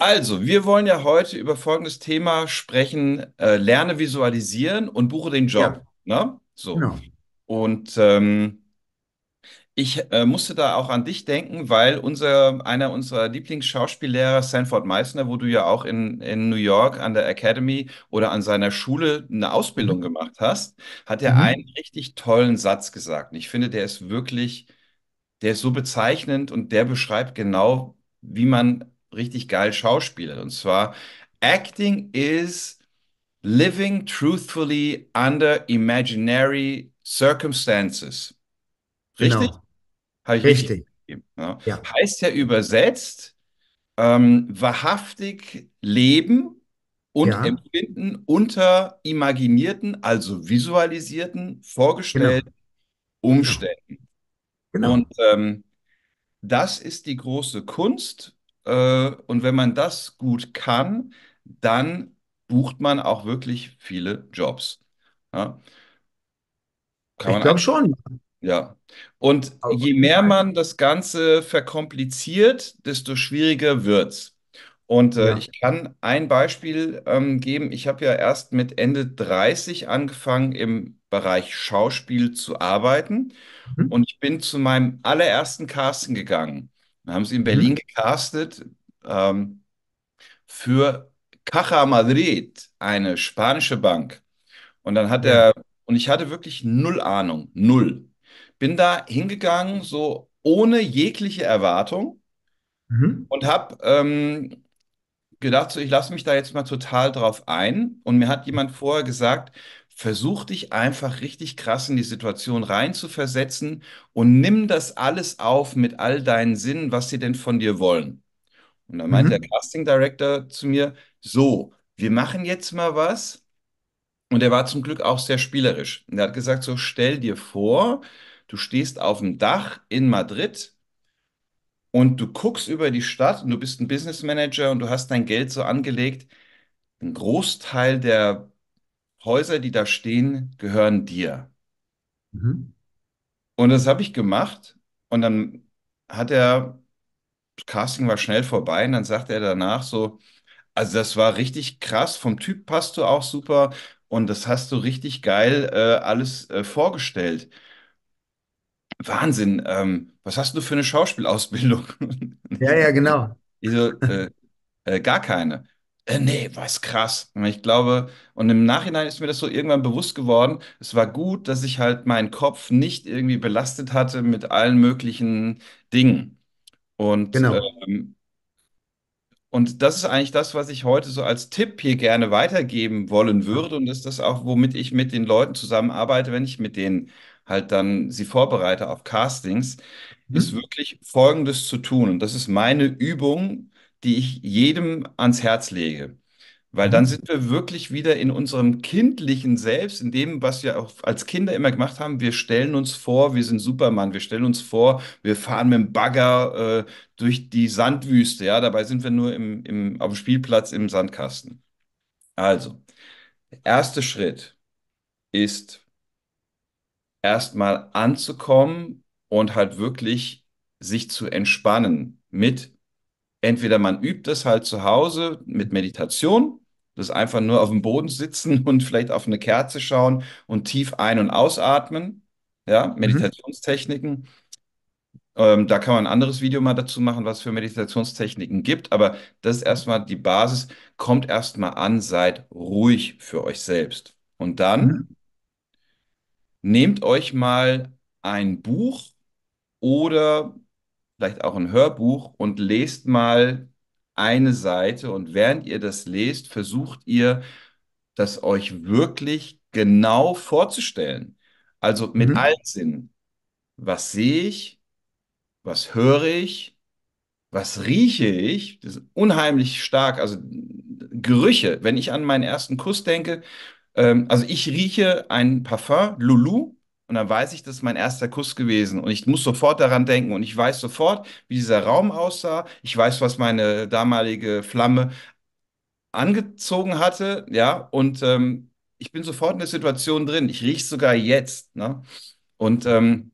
Also, wir wollen ja heute über folgendes Thema sprechen: äh, Lerne visualisieren und buche den Job. Ja. Ne? So. Genau. Und ähm, ich äh, musste da auch an dich denken, weil unser, einer unserer Lieblingsschauspiellehrer, Sanford Meissner, wo du ja auch in, in New York an der Academy oder an seiner Schule eine Ausbildung mhm. gemacht hast, hat er mhm. einen richtig tollen Satz gesagt. Und ich finde, der ist wirklich, der ist so bezeichnend und der beschreibt genau, wie man richtig geil schauspielern. Und zwar, Acting is living truthfully under imaginary circumstances. Richtig? Genau. richtig. Ja. Ja. Heißt ja übersetzt, ähm, wahrhaftig leben und ja. empfinden unter imaginierten, also visualisierten, vorgestellten genau. genau. Umständen. Genau. Und ähm, das ist die große Kunst äh, und wenn man das gut kann, dann bucht man auch wirklich viele Jobs. Ja. ich glaube schon. Ja. Und je mehr man das Ganze verkompliziert, desto schwieriger wird es. Und äh, ja. ich kann ein Beispiel ähm, geben. Ich habe ja erst mit Ende 30 angefangen, im Bereich Schauspiel zu arbeiten. Mhm. Und ich bin zu meinem allerersten Casting gegangen. Wir haben sie in Berlin mhm. gecastet ähm, für Caja Madrid, eine spanische Bank. Und dann hat er, und ich hatte wirklich null Ahnung, null. Bin da hingegangen, so ohne jegliche Erwartung mhm. und habe ähm, gedacht, so, ich lasse mich da jetzt mal total drauf ein. Und mir hat jemand vorher gesagt, versuch dich einfach richtig krass in die Situation reinzuversetzen und nimm das alles auf mit all deinen Sinnen, was sie denn von dir wollen. Und dann mhm. der Casting Director zu mir, so, wir machen jetzt mal was. Und er war zum Glück auch sehr spielerisch. Und er hat gesagt, so stell dir vor, du stehst auf dem Dach in Madrid und du guckst über die Stadt und du bist ein Business Manager und du hast dein Geld so angelegt. Ein Großteil der Häuser, die da stehen, gehören dir. Mhm. Und das habe ich gemacht. Und dann hat er, Casting war schnell vorbei, und dann sagte er danach so, also das war richtig krass, vom Typ passt du auch super und das hast du richtig geil äh, alles äh, vorgestellt. Wahnsinn, ähm, was hast du für eine Schauspielausbildung? Ja, ja, genau. Ich so, also, äh, äh, gar keine. Äh, nee, war es krass. Und ich glaube, und im Nachhinein ist mir das so irgendwann bewusst geworden, es war gut, dass ich halt meinen Kopf nicht irgendwie belastet hatte mit allen möglichen Dingen. Und, genau. ähm, und das ist eigentlich das, was ich heute so als Tipp hier gerne weitergeben wollen würde. Und das ist das auch, womit ich mit den Leuten zusammenarbeite, wenn ich mit denen halt dann sie vorbereite auf Castings, mhm. ist wirklich Folgendes zu tun. Und das ist meine Übung, die ich jedem ans Herz lege. Weil dann mhm. sind wir wirklich wieder in unserem kindlichen Selbst, in dem, was wir auch als Kinder immer gemacht haben. Wir stellen uns vor, wir sind Superman. Wir stellen uns vor, wir fahren mit dem Bagger äh, durch die Sandwüste. Ja, dabei sind wir nur im, im, auf dem Spielplatz im Sandkasten. Also, der erste Schritt ist erstmal anzukommen und halt wirklich sich zu entspannen mit entweder man übt es halt zu Hause mit Meditation, das einfach nur auf dem Boden sitzen und vielleicht auf eine Kerze schauen und tief ein- und ausatmen, ja, mhm. Meditationstechniken. Ähm, da kann man ein anderes Video mal dazu machen, was es für Meditationstechniken gibt, aber das ist erstmal die Basis. Kommt erstmal an, seid ruhig für euch selbst. Und dann mhm. nehmt euch mal ein Buch oder vielleicht auch ein Hörbuch und lest mal eine Seite und während ihr das lest, versucht ihr, das euch wirklich genau vorzustellen. Also mit mhm. allen Sinnen. Was sehe ich? Was höre ich? Was rieche ich? Das ist unheimlich stark. Also Gerüche. Wenn ich an meinen ersten Kuss denke, ähm, also ich rieche ein Parfum, Lulu, und dann weiß ich, das ist mein erster Kuss gewesen. Und ich muss sofort daran denken. Und ich weiß sofort, wie dieser Raum aussah. Ich weiß, was meine damalige Flamme angezogen hatte. Ja, und ähm, ich bin sofort in der Situation drin. Ich rieche sogar jetzt. Ne? Und, ähm,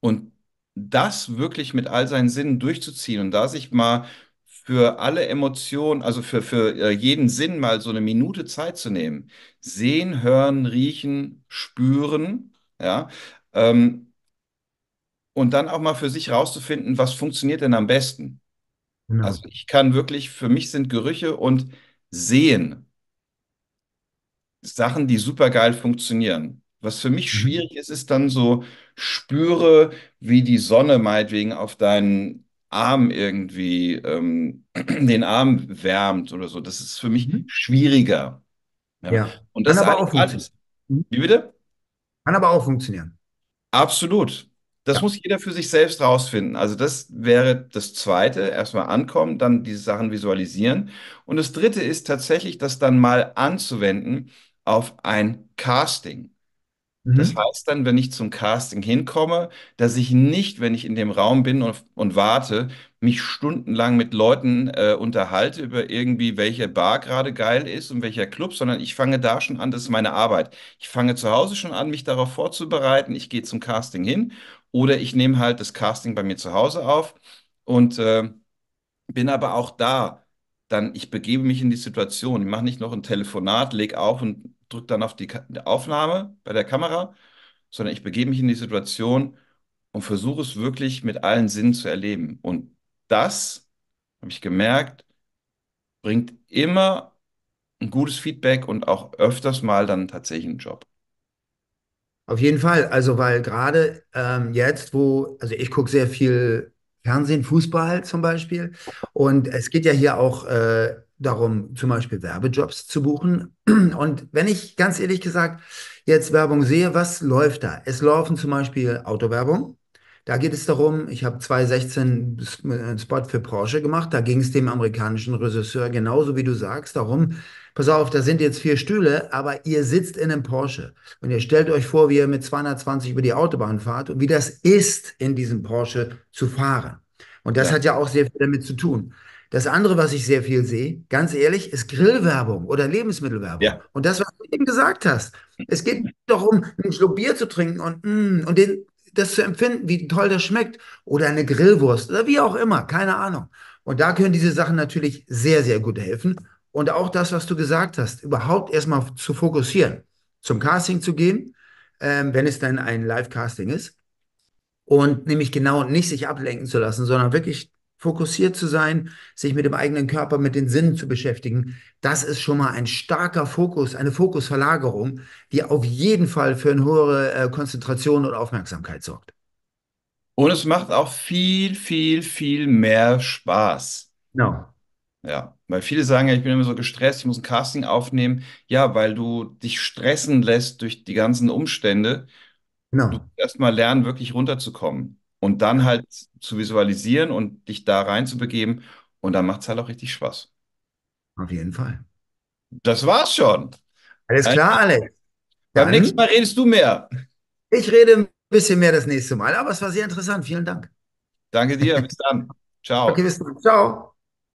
und das wirklich mit all seinen Sinnen durchzuziehen und da sich mal für alle Emotionen, also für, für äh, jeden Sinn mal so eine Minute Zeit zu nehmen. Sehen, hören, riechen, spüren ja? Ähm, und dann auch mal für sich rauszufinden, was funktioniert denn am besten. Genau. Also ich kann wirklich, für mich sind Gerüche und Sehen Sachen, die super geil funktionieren. Was für mich mhm. schwierig ist, ist dann so, spüre, wie die Sonne meinetwegen auf deinen Arm irgendwie ähm, den Arm wärmt oder so. Das ist für mich mhm. schwieriger. Ja. ja. Und das ist aber auch alles. Mhm. Wie bitte? Kann aber auch funktionieren. Absolut. Das ja. muss jeder für sich selbst rausfinden. Also das wäre das Zweite, erstmal ankommen, dann diese Sachen visualisieren. Und das Dritte ist tatsächlich, das dann mal anzuwenden auf ein Casting. Das mhm. heißt dann, wenn ich zum Casting hinkomme, dass ich nicht, wenn ich in dem Raum bin und, und warte, mich stundenlang mit Leuten äh, unterhalte über irgendwie, welche Bar gerade geil ist und welcher Club, sondern ich fange da schon an, das ist meine Arbeit. Ich fange zu Hause schon an, mich darauf vorzubereiten. Ich gehe zum Casting hin oder ich nehme halt das Casting bei mir zu Hause auf und äh, bin aber auch da. Dann, ich begebe mich in die Situation. Ich mache nicht noch ein Telefonat, leg auf und drücke dann auf die Aufnahme bei der Kamera, sondern ich begebe mich in die Situation und versuche es wirklich mit allen Sinnen zu erleben. Und das, habe ich gemerkt, bringt immer ein gutes Feedback und auch öfters mal dann tatsächlich einen Job. Auf jeden Fall, also weil gerade ähm, jetzt, wo, also ich gucke sehr viel Fernsehen, Fußball zum Beispiel, und es geht ja hier auch äh, darum, zum Beispiel Werbejobs zu buchen. Und wenn ich ganz ehrlich gesagt jetzt Werbung sehe, was läuft da? Es laufen zum Beispiel Autowerbung. Da geht es darum, ich habe 2016 einen Spot für Porsche gemacht, da ging es dem amerikanischen Regisseur genauso wie du sagst, darum, pass auf, da sind jetzt vier Stühle, aber ihr sitzt in einem Porsche und ihr stellt euch vor, wie ihr mit 220 über die Autobahn fahrt und wie das ist, in diesem Porsche zu fahren. Und das ja. hat ja auch sehr viel damit zu tun. Das andere, was ich sehr viel sehe, ganz ehrlich, ist Grillwerbung oder Lebensmittelwerbung. Ja. Und das, was du eben gesagt hast, es geht doch um einen Schluck Bier zu trinken und, mm, und den, das zu empfinden, wie toll das schmeckt oder eine Grillwurst oder wie auch immer, keine Ahnung. Und da können diese Sachen natürlich sehr, sehr gut helfen. Und auch das, was du gesagt hast, überhaupt erstmal zu fokussieren, zum Casting zu gehen, ähm, wenn es dann ein Live-Casting ist. Und nämlich genau nicht sich ablenken zu lassen, sondern wirklich fokussiert zu sein, sich mit dem eigenen Körper, mit den Sinnen zu beschäftigen, das ist schon mal ein starker Fokus, eine Fokusverlagerung, die auf jeden Fall für eine höhere äh, Konzentration und Aufmerksamkeit sorgt. Und es macht auch viel, viel, viel mehr Spaß. Genau. Ja, weil viele sagen ja, ich bin immer so gestresst, ich muss ein Casting aufnehmen. Ja, weil du dich stressen lässt durch die ganzen Umstände. Genau. Du musst erstmal lernen, wirklich runterzukommen und dann halt zu visualisieren und dich da reinzubegeben. Und dann macht es halt auch richtig Spaß. Auf jeden Fall. Das war's schon. Alles klar, also, Alex. Beim nächsten Mal redest du mehr. Ich rede ein bisschen mehr das nächste Mal, aber es war sehr interessant. Vielen Dank. Danke dir. Bis dann. Ciao. Okay, bis dann. Ciao.